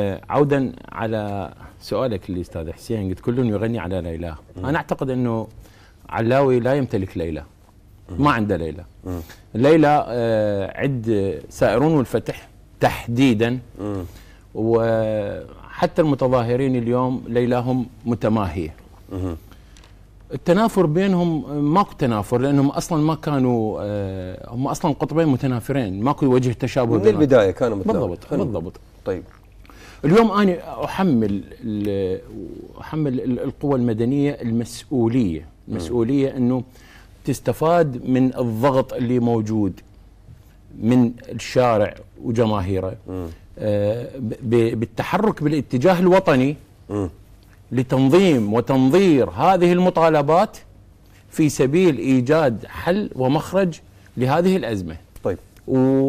آه، عودا على سؤالك اللي استاذ حسين قلت كل يغني على ليلى انا اعتقد انه علاوي لا يمتلك ليلى ما عنده ليلى ليلى آه، عد سائرون والفتح تحديدا وحتى المتظاهرين اليوم ليلاهم متماهيه التنافر بينهم ماكو تنافر لانهم اصلا ما كانوا آه، هم اصلا قطبين متنافرين ماكو وجه تشابه من البدايه كانوا متنافرين بالضبط بالضبط طيب اليوم أنا أحمل أحمل القوى المدنية المسؤولية المسؤولية أنه تستفاد من الضغط اللي موجود من الشارع وجماهيره آه بالتحرك بالاتجاه الوطني لتنظيم وتنظير هذه المطالبات في سبيل ايجاد حل ومخرج لهذه الازمه. طيب. و